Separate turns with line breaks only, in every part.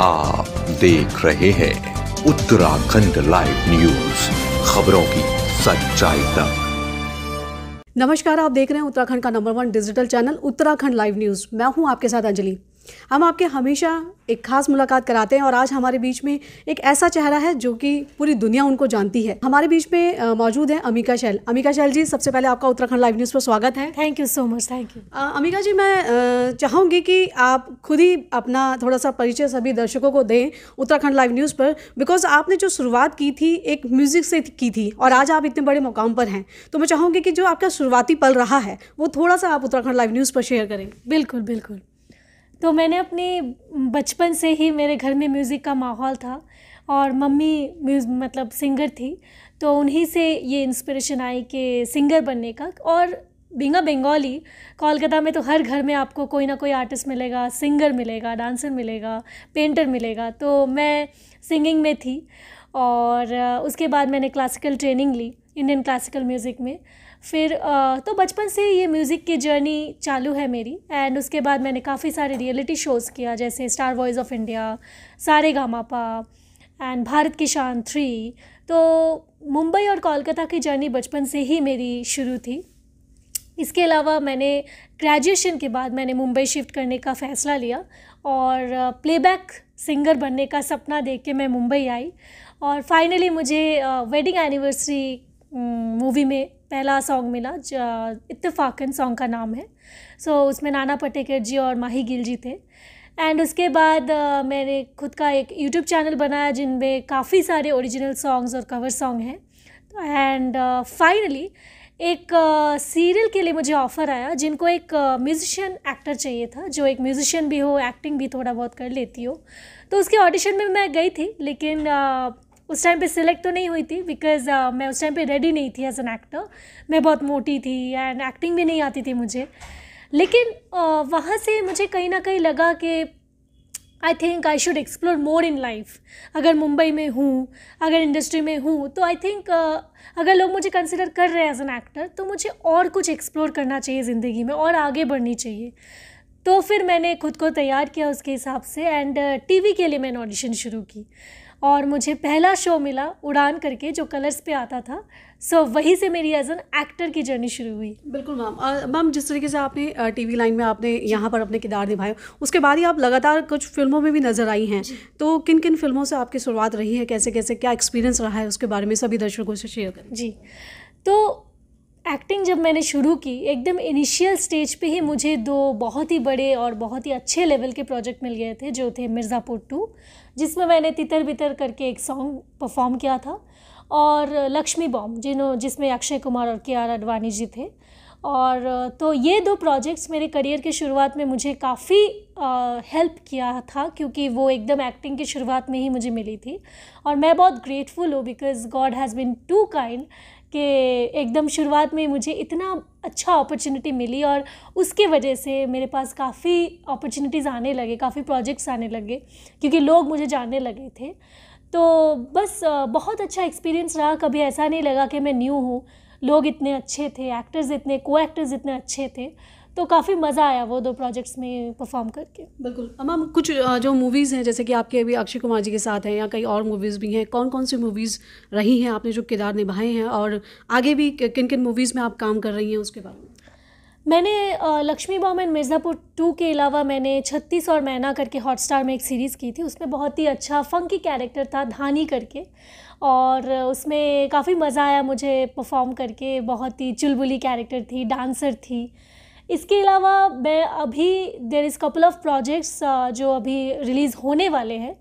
आप देख रहे हैं उत्तराखंड लाइव न्यूज खबरों की सच्चाई तक
नमस्कार आप देख रहे हैं उत्तराखंड का number one digital channel Uttarakhand live news मैं हूं आपके साथ अंजलि हम आपके हमेशा एक खास मुलाकात कराते हैं और आज हमारे बीच में एक ऐसा चेहरा है जो कि पूरी दुनिया उनको जानती है हमारे बीच में मौजूद है अमिका शैल अमिका शैल जी सबसे पहले आपका उत्तराखंड लाइव न्यूज़ पर स्वागत है thank you so much thank you Amika ji मैं चाहूंगी कि आप खुद ही अपना थोड़ा सा परिचय सभी दर्शकों को दें उत्तराखंड लाइव न्यूज़ पर बिकॉज आपने जो शुरुआत की थी एक म्यूज़िक से की थी और आज आप इतने बड़े मुकाम पर हैं तो मैं चाहूंगी कि जो आपका
शुरुआती पल रहा है वो थोड़ा सा आप उत्तराखंड लाइव न्यूज़ पर शेयर करें बिल्कुल बिल्कुल तो मैंने अपने बचपन से ही मेरे घर में म्यूज़िक का माहौल था और मम्मी म्यूज मतलब सिंगर थी तो उन्हीं से ये इंस्पिरेशन आई कि सिंगर बनने का और बिंगा बंगाली कोलकाता में तो हर घर में आपको कोई ना कोई आर्टिस्ट मिलेगा सिंगर मिलेगा डांसर मिलेगा पेंटर मिलेगा तो मैं सिंगिंग में थी और उसके बाद मैंने क्लासिकल ट्रेनिंग ली इंडियन क्लासिकल म्यूज़िक में फिर तो बचपन से ये म्यूज़िक की जर्नी चालू है मेरी एंड उसके बाद मैंने काफ़ी सारे रियलिटी शोज़ किया जैसे स्टार वॉइस ऑफ इंडिया सारे गामापा एंड भारत की शान थ्री तो मुंबई और कोलकाता की जर्नी बचपन से ही मेरी शुरू थी इसके अलावा मैंने ग्रेजुएशन के बाद मैंने मुंबई शिफ्ट करने का फ़ैसला लिया और प्लेबैक सिंगर बनने का सपना देख के मैं मुंबई आई और फाइनली मुझे वेडिंग एनिवर्सरी मूवी में पहला सॉन्ग मिला इतफाकन सॉन्ग का नाम है सो so, उसमें नाना पटेकर जी और माही गिल जी थे एंड उसके बाद uh, मैंने खुद का एक यूट्यूब चैनल बनाया जिनमें काफ़ी सारे ओरिजिनल सॉन्ग्स और कवर सॉन्ग हैं एंड फाइनली एक सीरियल uh, के लिए मुझे ऑफ़र आया जिनको एक म्यूज़िशियन uh, एक्टर चाहिए था जो एक म्यूज़िशियन भी हो एक्टिंग भी थोड़ा बहुत कर लेती हो तो उसके ऑडिशन में मैं गई थी लेकिन uh, उस टाइम पे सिलेक्ट तो नहीं हुई थी बिकॉज uh, मैं उस टाइम पे रेडी नहीं थी एज एन एक्टर मैं बहुत मोटी थी एंड एक्टिंग भी नहीं आती थी मुझे लेकिन uh, वहाँ से मुझे कहीं ना कहीं लगा कि I think I should explore more in life अगर मुंबई में हूँ अगर इंडस्ट्री में हूँ तो आई थिंक uh, अगर लोग मुझे कंसिडर कर रहे हैं एज एन एक्टर तो मुझे और कुछ एक्सप्लोर करना चाहिए ज़िंदगी में और आगे बढ़नी चाहिए तो फिर मैंने खुद को तैयार किया उसके हिसाब से एंड टीवी uh, के लिए मैंने ऑडिशन शुरू की और मुझे पहला शो मिला उड़ान करके जो कलर्स पे आता था सो so, वहीं से मेरी एज एन एक्टर की जर्नी शुरू हुई बिल्कुल मैम मैम जिस तरीके से आपने टीवी लाइन में आपने यहाँ पर अपने किरदार निभाए उसके
बाद ही आप लगातार कुछ फिल्मों में भी नज़र आई हैं तो किन किन फिल्मों से आपकी शुरुआत रही है कैसे कैसे क्या
एक्सपीरियंस रहा है उसके बारे में सभी दर्शकों से शेयर करें जी तो एक्टिंग जब मैंने शुरू की एकदम इनिशियल स्टेज पे ही मुझे दो बहुत ही बड़े और बहुत ही अच्छे लेवल के प्रोजेक्ट मिल गए थे जो थे मिर्ज़ापुर टू जिसमें मैंने तितर बितर करके एक सॉन्ग परफॉर्म किया था और लक्ष्मी बॉम्ब जिन्हों जिसमें अक्षय कुमार और के आर अडवाणी जी थे और तो ये दो प्रोजेक्ट्स मेरे करियर के शुरुआत में मुझे काफ़ी हेल्प किया था क्योंकि वो एकदम एक्टिंग की शुरुआत में ही मुझे मिली थी और मैं बहुत ग्रेटफुल हूँ because God has been too kind कि एकदम शुरुआत में मुझे इतना अच्छा अपॉर्चुनिटी मिली और उसके वजह से मेरे पास काफ़ी अपॉर्चुनिटीज़ आने लगे काफ़ी प्रोजेक्ट्स आने लगे क्योंकि लोग मुझे जानने लगे थे तो बस बहुत अच्छा एक्सपीरियंस रहा कभी ऐसा नहीं लगा कि मैं न्यू हूँ लोग इतने अच्छे थे एक्टर्स इतने को एक्टर्स इतने अच्छे थे तो काफ़ी मज़ा आया वो दो प्रोजेक्ट्स में परफॉर्म करके बिल्कुल मैम
कुछ जो मूवीज़ हैं जैसे कि आपके अभी अक्षय कुमार जी के साथ हैं या कई और मूवीज़ भी हैं कौन कौन सी मूवीज़ रही हैं आपने जो किरदार निभाए हैं और आगे भी किन किन मूवीज़ में आप काम कर रही हैं उसके बारे में
मैंने Laxmi bomb and Mirzapur two के अलावा मैंने छत्तीस और मैना करके हॉटस्टार में एक सीरीज़ की थी उसमें बहुत ही अच्छा फ़ंकी कैरेक्टर था धानी करके और उसमें काफ़ी मज़ा आया मुझे परफॉर्म करके बहुत ही चुलबुली कैरेक्टर थी डांसर थी इसके अलावा मैं अभी there is couple of projects जो अभी रिलीज़ होने वाले हैं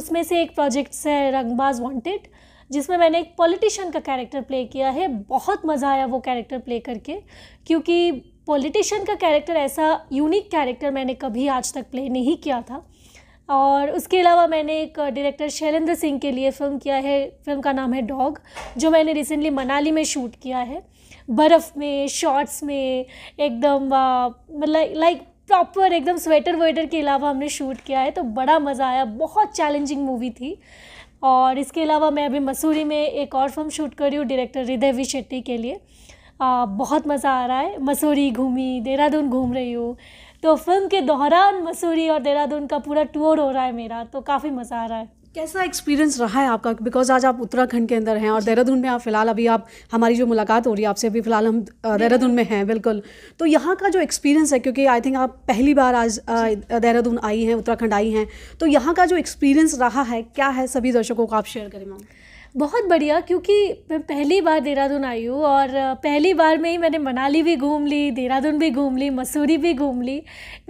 उसमें से एक प्रोजेक्ट्स है रंगबाज वांटेड जिसमें मैंने एक पॉलिटिशियन का कैरेक्टर प्ले किया है बहुत मज़ा आया वो कैरेक्टर प्ले करके क्योंकि पॉलिटिशियन का कैरेक्टर ऐसा यूनिक कैरेक्टर मैंने कभी आज तक प्ले नहीं किया था और उसके अलावा मैंने एक डायरेक्टर शैलेंद्र सिंह के लिए फ़िल्म किया है फिल्म का नाम है डॉग जो मैंने रिसेंटली मनाली में शूट किया है बर्फ़ में शॉर्ट्स में एकदम मतलब लाइक प्रॉपर एकदम स्वेटर वेटर के अलावा हमने शूट किया है तो बड़ा मज़ा आया बहुत चैलेंजिंग मूवी थी और इसके अलावा मैं अभी मसूरी में एक और फिल्म शूट कर रही हूँ डायरेक्टर हृदय वी शेट्टी के लिए बहुत मज़ा आ रहा है मसूरी घूमी देहरादून घूम रही हूँ तो फिल्म के दौरान मसूरी और देहरादून का पूरा टूर हो रहा है मेरा तो काफ़ी मज़ा आ रहा है कैसा
एक्सपीरियंस रहा है आपका बिकॉज आज आप उत्तराखंड के अंदर हैं और देहरादून में आप फिलहाल अभी आप हमारी जो मुलाकात हो रही है आपसे अभी फिलहाल हम देहरादून में हैं बिल्कुल तो यहाँ का जो एक्सपीरियंस है क्योंकि आई थिंक आप पहली बार आज देहरादून आई हैं उत्तराखंड आई हैं तो यहाँ का जो एक्सपीरियंस रहा है क्या है सभी दर्शकों को आप शेयर करें मैम
बहुत बढ़िया क्योंकि मैं पहली बार देहरादून आई हूँ और पहली बार में ही मैंने मनाली भी घूम ली देहरादून भी घूम ली मसूरी भी घूम ली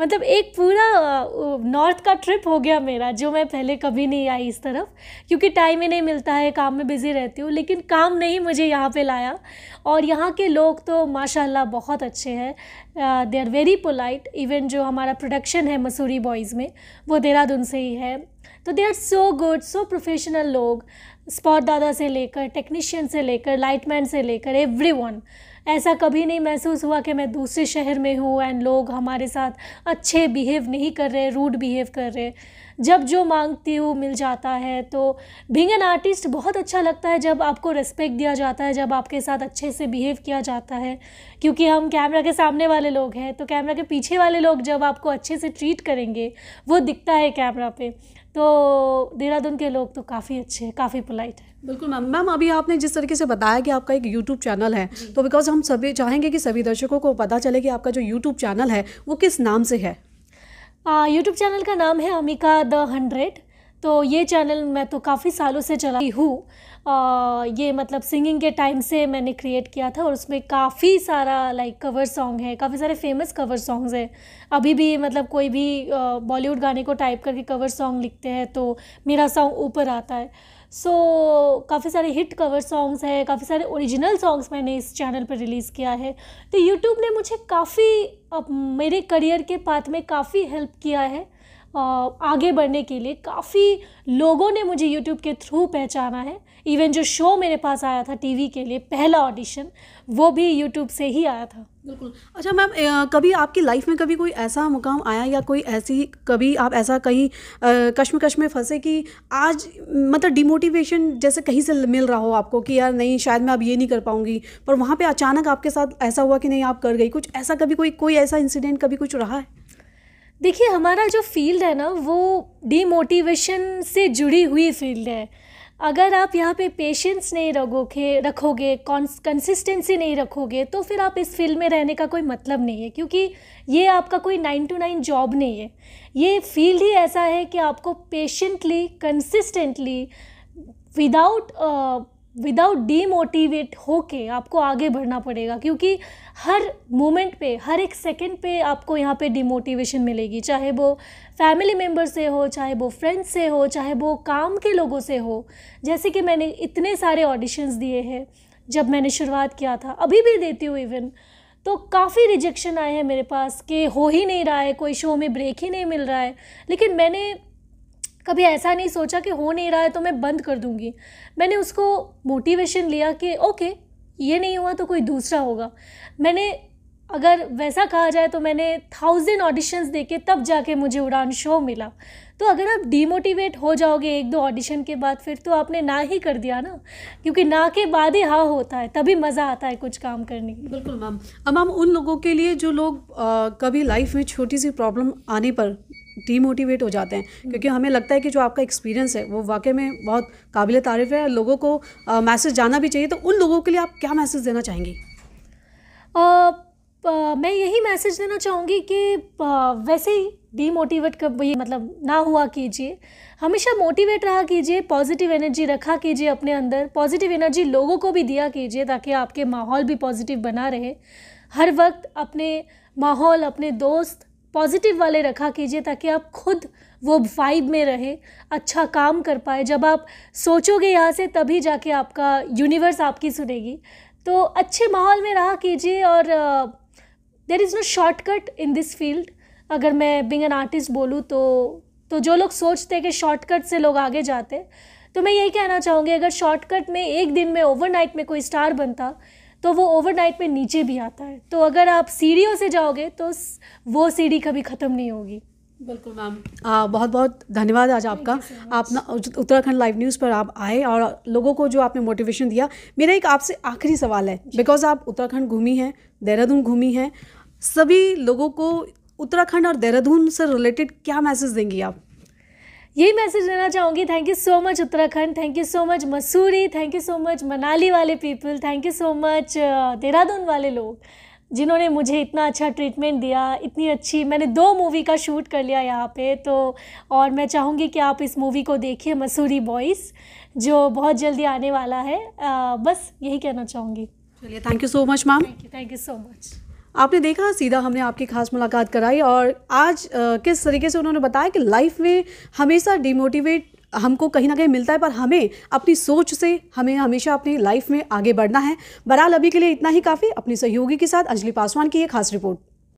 मतलब एक पूरा नॉर्थ का ट्रिप हो गया मेरा जो मैं पहले कभी नहीं आई इस तरफ क्योंकि टाइम ही नहीं मिलता है काम में बिज़ी रहती हूँ लेकिन काम नहीं मुझे यहाँ पर लाया और यहाँ के लोग तो माशाला बहुत अच्छे हैं they are very polite even जो हमारा प्रोडक्शन है मसूरी बॉयज़ में वो देहरादून से ही है तो they are so good so professional लोग स्पॉट दादा से लेकर टेक्नीशियन से लेकर लाइटमैन से लेकर वन ऐसा कभी नहीं महसूस हुआ कि मैं दूसरे शहर में हूँ एंड लोग हमारे साथ अच्छे बिहेव नहीं कर रहे रूड बिहेव कर रहे जब जो मांगती हूँ मिल जाता है तो बिंग एन आर्टिस्ट बहुत अच्छा लगता है जब आपको रिस्पेक्ट दिया जाता है जब आपके साथ अच्छे से बिहेव किया जाता है क्योंकि हम कैमरा के सामने वाले लोग हैं तो कैमरा के पीछे वाले लोग जब आपको अच्छे से ट्रीट करेंगे वो दिखता है कैमरा पे तो देहरादून के लोग तो काफ़ी अच्छे हैं काफ़ी पोलाइट है
बिल्कुल मैम मैम अभी आपने जिस तरीके से बताया कि आपका एक यूट्यूब चैनल है तो बिकॉज हम सभी चाहेंगे कि सभी दर्शकों को पता चले कि आपका जो यूट्यूब चैनल है वो किस नाम से है
यूट्यूब चैनल का नाम है अमिका द हंड्रेड तो ये चैनल मैं तो काफ़ी सालों से चला हूँ ये मतलब सिंगिंग के टाइम से मैंने क्रिएट किया था और उसमें काफ़ी सारा लाइक कवर सॉन्ग है काफ़ी सारे फेमस कवर सॉन्ग्स हैं अभी भी मतलब कोई भी बॉलीवुड गाने को टाइप करके कवर सॉन्ग लिखते हैं तो मेरा सॉन्ग ऊपर आता है सो so, काफ़ी सारे हिट कवर सॉन्ग्स हैं काफ़ी सारे ओरिजिनल सॉन्ग्स मैंने इस चैनल पर रिलीज़ किया है तो यूट्यूब ने मुझे काफ़ी मेरे करियर के पाथ में काफ़ी हेल्प किया है आगे बढ़ने के लिए काफ़ी लोगों ने मुझे यूट्यूब के थ्रू पहचाना है इवन जो शो मेरे पास आया था टीवी के लिए पहला ऑडिशन वो भी यूट्यूब से ही आया था बिल्कुल अच्छा मैम कभी आपकी लाइफ में कभी कोई ऐसा मुकाम आया या कोई ऐसी कभी
आप ऐसा कहीं कश्मकश में फंसे कि आज मतलब डिमोटिवेशन जैसे कहीं से मिल रहा हो आपको कि यार नहीं शायद मैं अब ये नहीं कर पाऊंगी पर वहाँ पे अचानक आपके साथ ऐसा हुआ कि
नहीं आप कर गई कुछ ऐसा कभी कोई कोई ऐसा इंसिडेंट कभी कुछ रहा है देखिए हमारा जो फील्ड है ना वो डीमोटिवेशन से जुड़ी हुई फील्ड है अगर आप यहाँ पे पेशेंस नहीं रखोगे रखोगे कंसिस्टेंसी नहीं रखोगे तो फिर आप इस फील्ड में रहने का कोई मतलब नहीं है क्योंकि ये आपका कोई नाइन टू नाइन जॉब नहीं है ये फील्ड ही ऐसा है कि आपको patiently consistently without without demotivate होके आपको आगे बढ़ना पड़ेगा क्योंकि हर मोमेंट पे हर एक सेकंड पे आपको यहाँ पे डिमोटिवेशन मिलेगी चाहे वो फैमिली मेम्बर से हो चाहे वो फ्रेंड्स से हो चाहे वो काम के लोगों से हो जैसे कि मैंने इतने सारे ऑडिशंस दिए हैं जब मैंने शुरुआत किया था अभी भी देती हूँ इवन तो काफ़ी रिजेक्शन आए हैं मेरे पास कि हो ही नहीं रहा है कोई शो में ब्रेक ही नहीं मिल रहा है लेकिन मैंने कभी ऐसा नहीं सोचा कि हो नहीं रहा है तो मैं बंद कर दूँगी मैंने उसको मोटिवेशन लिया कि ओके ये नहीं हुआ तो कोई दूसरा होगा मैंने अगर वैसा कहा जाए तो मैंने थाउजेंड ऑडिशंस देके तब जाके मुझे उड़ान शो मिला तो अगर आप डीमोटिवेट हो जाओगे एक दो ऑडिशन के बाद फिर तो आपने ना ही कर दिया ना क्योंकि ना के बाद ही हाँ होता है तभी मज़ा आता है कुछ काम करने बिल्कुल मैम
अब मैम उन लोगों
के लिए जो लोग आ, कभी लाइफ में छोटी सी प्रॉब्लम आने पर
डीमोटिवेट हो जाते हैं हम्म। क्योंकि हमें लगता है कि जो आपका एक्सपीरियंस है वो वाकई में बहुत काबिल तारीफ़ है लोगों को मैसेज जाना भी चाहिए तो उन लोगों के लिए आप क्या मैसेज देना चाहेंगी
आ, मैं यही मैसेज देना चाहूँगी कि वैसे ही डीमोटिवेट कर ये मतलब ना हुआ कीजिए हमेशा मोटिवेट रहा कीजिए पॉजिटिव एनर्जी रखा कीजिए अपने अंदर पॉजिटिव एनर्जी लोगों को भी दिया कीजिए ताकि आपके माहौल भी पॉजिटिव बना रहे हर वक्त अपने माहौल अपने दोस्त पॉजिटिव वाले रखा कीजिए ताकि आप खुद वो वाइब में रहें अच्छा काम कर पाए जब आप सोचोगे यहाँ से तभी जाके आपका यूनिवर्स आपकी सुनेगी तो अच्छे माहौल में रहा कीजिए और there is no shortcut in this field अगर मैं बिंग एन आर्टिस्ट बोलूँ तो तो जो लोग सोचते हैं कि शॉर्टकट से लोग आगे जाते तो मैं यही कहना चाहूँगी अगर शॉर्टकट में एक दिन में ओवरनाइट में कोई स्टार बनता तो वो ओवरनाइट में नीचे भी आता है तो अगर आप सीढ़ियों से जाओगे तो वो सीढ़ी कभी ख़त्म नहीं होगी
बिल्कुल मैम बहुत बहुत धन्यवाद आज आपका आप ना उत्तराखंड लाइव न्यूज़ पर आप आए और लोगों को जो आपने मोटिवेशन दिया मेरा एक आपसे आखिरी सवाल है बिकॉज आप उत्तराखंड घूमी हैं देहरादून घूमी हैं सभी लोगों को उत्तराखंड और देहरादून से रिलेटेड क्या मैसेज देंगी आप
यही मैसेज देना चाहूँगी thank you so much Uttarakhand thank you so much Mussoorie thank you so much Manali वाले people thank you so much Dehradun वाले लोग जिन्होंने मुझे इतना अच्छा ट्रीटमेंट दिया इतनी अच्छी मैंने दो मूवी का शूट कर लिया यहाँ पे तो और मैं चाहूँगी कि आप इस मूवी को देखिए मसूरी बॉयस जो बहुत जल्दी आने वाला है आ, बस यही कहना चाहूँगी चलिए thank you so much ma'am thank you so much
आपने देखा सीधा हमने आपकी खास मुलाकात कराई और आज आ, किस तरीके से उन्होंने बताया कि लाइफ में हमेशा डिमोटिवेट हमको कहीं ना कहीं मिलता है पर हमें अपनी सोच से हमें हमेशा अपनी लाइफ में आगे बढ़ना है बहरहाल अभी के लिए इतना ही काफ़ी अपनी सहयोगी के साथ अंजलि पासवान की ये खास रिपोर्ट